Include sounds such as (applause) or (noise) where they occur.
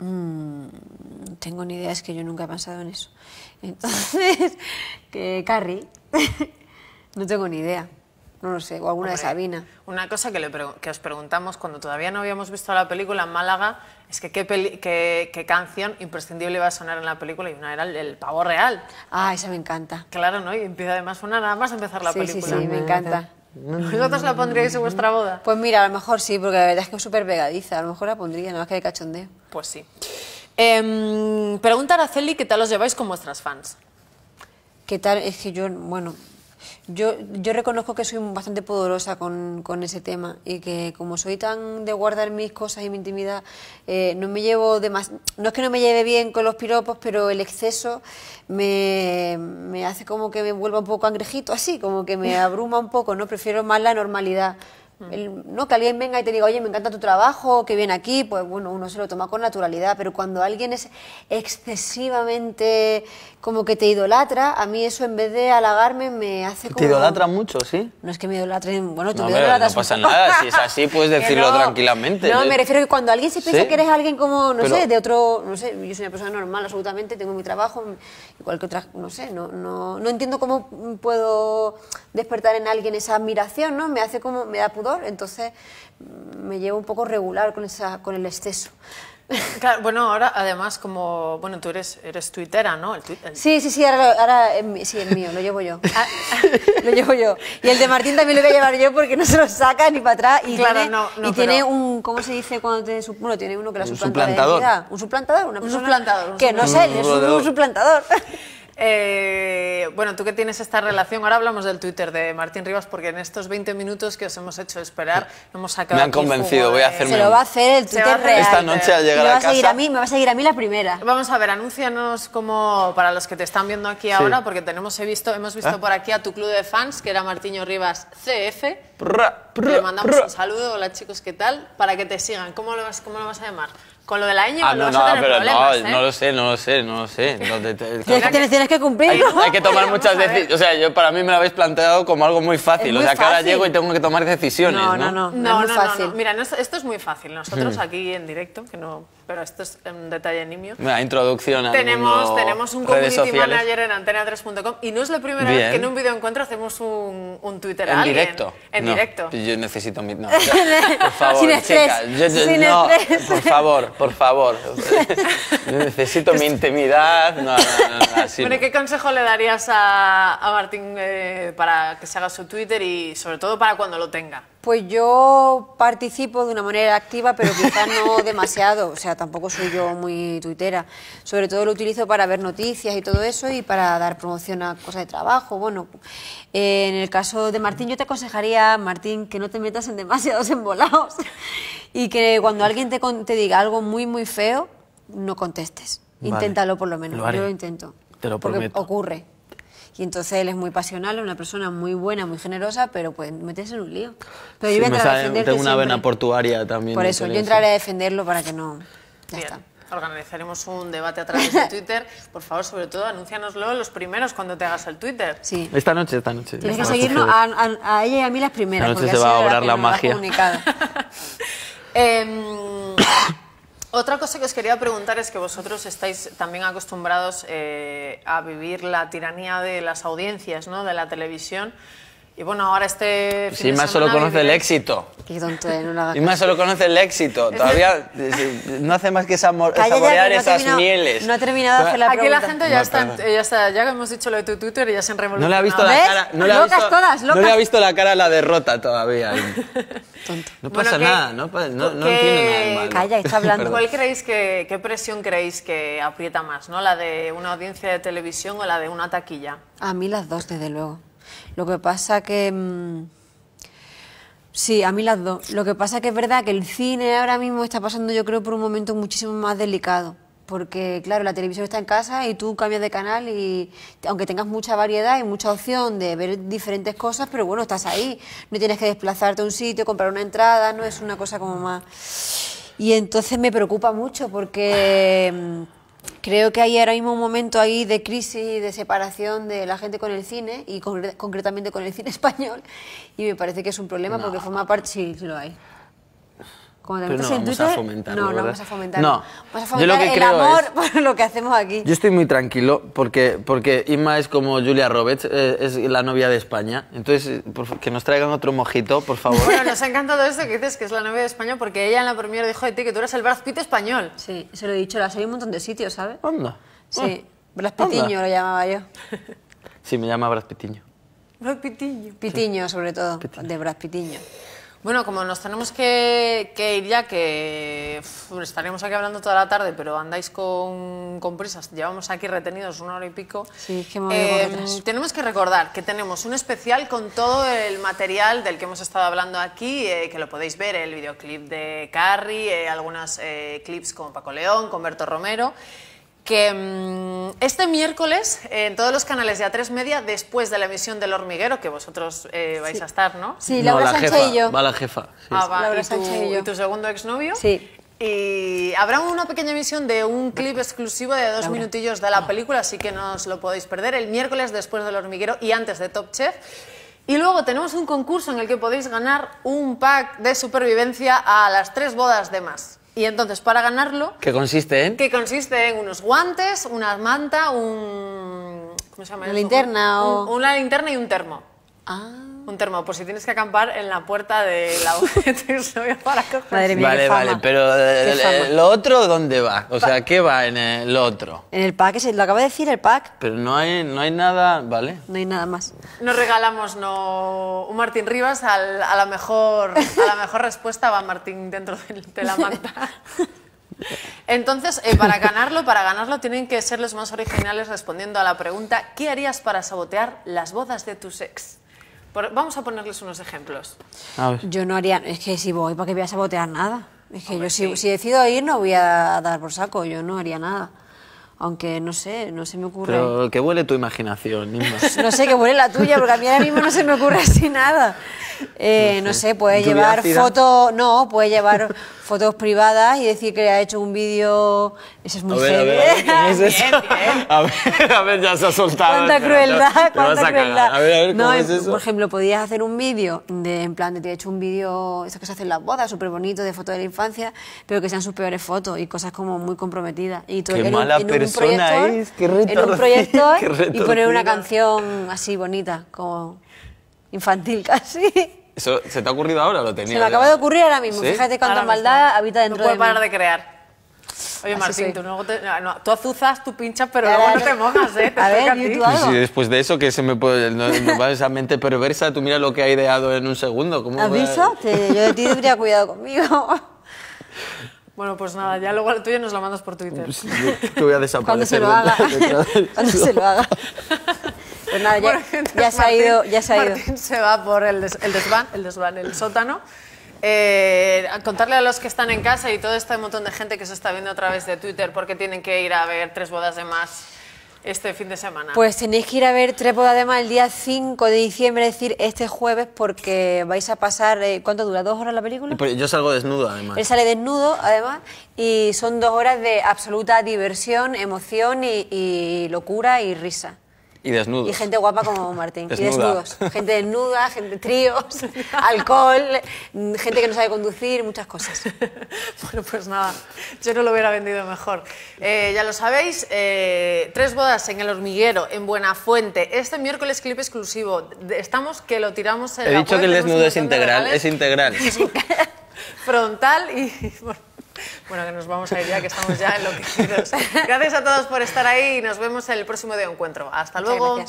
Mm, tengo ni idea, es que yo nunca he pensado en eso. (laughs) Entonces, que Carrie, (laughs) no tengo ni idea. No lo sé, o alguna de Sabina. Una cosa que, que, os preguntamos cuando todavía no habíamos visto la película en Málaga es que qué, qué, canción imprescindible iba a sonar en la película y una era el, pavo real. Ah, esa me encanta. Claro, ¿no? Y empieza además una nada más empezar la película. Sí, sí, me encanta. Mm. ¿Vosotros la pondríais en vuestra boda? Pues mira, a lo mejor sí, porque la verdad es que es súper pegadiza. A lo mejor la pondría, nada más que de cachondeo. Pues sí. Eh, a Araceli, ¿qué tal os lleváis con vuestras fans? ¿Qué tal? Es que yo, bueno, yo, yo reconozco que soy bastante poderosa con, con, ese tema y que como soy tan de guardar mis cosas y mi intimidad, eh, no me llevo más No es que no me lleve bien con los piropos, pero el exceso me, me hace como que me vuelva un poco angrejito, así, como que me abruma un poco, ¿no? Prefiero más la normalidad. Mm. no que alguien venga y te diga, oye, me encanta tu trabajo, que viene aquí, pues bueno, uno se lo toma con naturalidad, pero cuando alguien es excesivamente como que te idolatra, a mí eso en vez de halagarme me hace como... Te idolatra mucho, ¿sí? No es que me idolatren, bueno, tú no, me No pasa nada, si es así puedes (laughs) decirlo tranquilamente. No, ¿eh? me refiero a que cuando alguien se piensa que eres alguien como, no sé, de otro, no sé, yo soy una persona normal absolutamente, tengo mi trabajo, igual que otras, no sé, no, no, no entiendo cómo puedo despertar en alguien esa admiración, ¿no? Me hace como, me da pudor entonces mm, me llevo un poco regular con, esa, con el exceso. (laughs) bueno, ahora además como, bueno, tú eres, eres tuitera, ¿no? El Sí, sí, sí, ahora, sí, el mío, lo llevo yo. Ah. (laughs) lo llevo yo. Y el de Martín también lo voy a llevar yo porque no se lo saca ni para atrás. Y tiene, un, ¿cómo se dice cuando tiene uno que la suplanta. Un suplantador. un suplantador, Que no sé, es un suplantador. (laughs) Eh, bueno, tú que tienes esta relación, ahora hablamos del Twitter de Martín Rivas, porque en estos 20 minutos que os hemos hecho esperar, hemos acabado. Me han convencido, voy a hacerme. Se lo va a hacer el Twitter real. Esta noche me a Seguir a mí, me va a seguir a mí la primera. Vamos a ver, anúncianos como para los que te están viendo aquí ahora, porque tenemos, he visto, hemos visto ah. por aquí a tu club de fans, que era Martiño Rivas CF. Le mandamos un saludo, hola chicos, ¿qué tal? Para que te sigan. ¿Cómo lo vas, cómo lo vas a llamar? Con lo de la ñ no, no, ¿eh? no lo sé, no lo sé, no lo sé. (laughs) tienes que cumplir. Hay, que tomar (laughs) muchas decisiones. O sea, yo para mí me lo habéis planteado como algo muy fácil. o sea, que ahora llego y tengo que tomar decisiones. No, no, no. No, no, no, no, no. Mira, esto es muy fácil. Nosotros hmm. aquí en directo, que no pero esto es un detalle nimio. Una introducción tenemos, Tenemos un community manager en antena3.com y no es la primera vez que en un video encuentro hacemos un, un Twitter ¿En directo? En directo. Yo necesito mi... (laughs) por favor, yo, no, por favor, por favor. (laughs) necesito mi intimidad. No, así ¿qué consejo le darías a, a Martín eh, para que se haga su Twitter y sobre todo para cuando lo tenga? Pues yo participo de una manera activa, pero quizá no (laughs) demasiado. O sea, tampoco soy yo muy tuitera. Sobre todo lo utilizo para ver noticias y todo eso y para dar promoción a cosas de trabajo. Bueno, eh, en el caso de Martín, yo te aconsejaría, Martín, que no te metas en demasiados (laughs) embolados y que cuando alguien te, diga algo muy, muy feo, no contestes. Inténtalo por lo menos. yo lo intento. Te lo porque ocurre. Y entonces él es muy pasional, una persona muy buena, muy generosa, pero pues metes en un lío. Pero yo voy a una vena portuaria también. Por eso, yo entraré a defenderlo para que no. Bien. Organizaremos un debate a través de (laughs) Twitter. Por favor, sobre todo, anúncianoslo los primeros cuando te hagas el Twitter. Sí. Esta noche, esta noche. Tienes que seguirnos a, ella y a mí las primeras. La noche se va a obrar la, magia. (laughs) Em, otra cosa que os quería preguntar es que vosotros estáis también acostumbrados eh, a vivir la tiranía de las audiencias, ¿no? de la televisión. Y bueno, ahora este. Sí, más pues solo conoce el éxito. Qué tonto, no Y más solo conoce el éxito. Todavía eh, no hace más que saborear no esas mieles. No ha terminado de hacer la Aquí la gente ya, está, ya hemos dicho lo de tu Twitter y ya se han revolucionado. No le ha visto la cara. No le ha visto, todas, locas. No le ha visto la cara a la derrota todavía. (laughs) tonto. No pasa nada, no, no, no entiendo nada. Calla, está hablando. ¿Cuál creéis que, qué presión creéis que aprieta más, no? ¿La de una audiencia de televisión o la de una taquilla? A mí las dos, desde luego. Lo que pasa que... Mm, sí, a mí las dos. Lo que pasa que es verdad que el cine ahora mismo está pasando yo creo por un momento muchísimo más delicado. Porque claro, la televisión está en casa y tú cambias de canal y aunque tengas mucha variedad y mucha opción de ver diferentes cosas, pero bueno, estás ahí. No tienes que desplazarte a un sitio, comprar una entrada, no es una cosa como más... Y entonces me preocupa mucho porque... Mm, Creo que hay ahora mismo un momento ahí de crisis de separación de la gente con el cine y concretamente con el cine (laughs) español y me parece que es un problema porque forma parte, sí, sí lo hay no vamos a fomentar no, a fomentar yo lo que el amor por lo que hacemos aquí. Yo estoy muy tranquilo porque, porque Inma es como Julia Roberts, eh, es la novia de España. Entonces, eh, que nos traigan otro mojito, por favor. Bueno, nos ha encantado esto que dices que es la novia de España porque ella en la primera dijo de ti que tú eres el Brad Pitt español. Sí, se lo he dicho, la soy un montón de sitios, ¿sabes? ¿Onda? Sí, ah. Brad lo llamaba yo. Sí, me llama Brad Pitiño. Brad Pitiño. sobre todo, de Brad bueno, como nos tenemos que, ir ya, que estaremos aquí hablando toda la tarde, pero andáis con, prisas, llevamos aquí retenidos una hora y pico. Sí, que em, Tenemos que recordar que tenemos un especial con todo el material del que hemos estado hablando aquí, eh, que lo podéis ver, el videoclip de Carrie, eh, algunos eh, clips con Paco León, con Berto Romero que mm, este miércoles en todos los canales de A3 Media, después de la emisión del hormiguero, que vosotros eh, vais a estar, ¿no? Sí, la jefa, yo. Va la jefa. Ah, ¿Y, tu, yo. segundo exnovio? Sí. Y habrá una pequeña emisión de un clip exclusivo de dos minutillos de la película, así que no os lo podéis perder el miércoles después del hormiguero y antes de Top Chef. Y luego tenemos un concurso en el que podéis ganar un pack de supervivencia a las tres bodas de más. Y entonces, para ganarlo... ¿Qué consiste en? Que consiste en unos guantes, una manta, un... ¿Cómo se llama? Una linterna o... Una linterna y un termo. Ah un termo, pues si tienes que acampar en la puerta de la (laughs) para Madre mía, vale, vale, pero eh, eh, lo otro, ¿dónde va? O sea, ¿qué va en el, otro? En el pack, lo acabo de decir, el pack. Pero no hay, no hay nada, ¿vale? No hay nada más. Nos regalamos no, un Martín Rivas a, la mejor, la mejor respuesta, va Martín dentro de, la manta. (laughs) Entonces, eh, para ganarlo, para ganarlo tienen que ser los más originales respondiendo a la pregunta ¿qué harías para sabotear las bodas de tus ex? vamos a ponerles unos ejemplos. Yo no haría, es que si voy, ¿para qué voy a sabotear nada? Es que yo si, decido ir no voy a dar por saco, yo no haría nada. Aunque no sé, no se me ocurre. Pero que huele tu imaginación, (laughs) No sé, qué huele la tuya, porque a mí ahora mismo no se me ocurre así nada. Eh, no sé, puede llevar fotos, no, puede llevar (laughs) fotos privadas y decir que ha hecho un vídeo. Eso es muy serio. (laughs) (laughs) A ver, a ya se ha soltado. Cuánta crueldad, crueldad. no, es Por ejemplo, podías hacer un vídeo de, en plan, de te ha hecho un vídeo, eso que se hacen las bodas, súper bonito, de fotos de la infancia, pero que sean sus peores fotos y cosas como muy comprometidas. Y todo qué en, en un proyecto En y poner una canción así bonita, como infantil casi. ¿Eso se te ha ocurrido ahora lo tenías? Se me acaba de ocurrir ahora mismo. Fíjate cuánta maldad habita dentro no de mí. No puedo parar de crear. Oye, Martín, tú, azuzas, tú pinchas, pero luego no te mojas, ¿eh? (laughs) Te a ver, ¿y después de eso, que se me puede... No, (laughs) esa mente perversa, tú mira lo que ha ideado en un segundo. ¿cómo yo de ti debería cuidado conmigo. (laughs) Bueno, pues nada, ya luego tú tuyo nos lo mandas por Twitter. Pues te voy a desaparecer. Cuando se lo haga. Cuando se lo haga. Pues nada, (laughs) ya, se ha ido, se Martín se va por el, desván, el desván, el sótano. Eh, a contarle a los que están en casa y todo este montón de gente que se está viendo a través de Twitter porque tienen que ir a ver tres bodas de más este fin de semana. Pues tenéis que ir a ver tres bodas de más el día 5 de diciembre, es decir, este jueves, porque vais a pasar, eh, ¿cuánto dura? ¿Dos horas la película? Pues yo salgo desnudo, además. Él sale desnudo, además, y son dos horas de absoluta diversión, emoción y locura y risa. Y desnudos. Y gente guapa como Martín. Y desnudos. Gente desnuda, gente tríos, (laughs) alcohol, gente que no sabe conducir, muchas cosas. (laughs) bueno, pues nada, yo no lo hubiera vendido mejor. Eh, ya lo sabéis, eh, tres bodas en El Hormiguero, en Buenafuente. Este miércoles clip exclusivo. Estamos que lo tiramos en He dicho que el desnudo es integral, es integral. (laughs) frontal y... Bueno, que nos vamos a ir ya, que estamos ya enloquecidos. Gracias a todos por estar ahí y nos vemos en el próximo de encuentro. Hasta luego.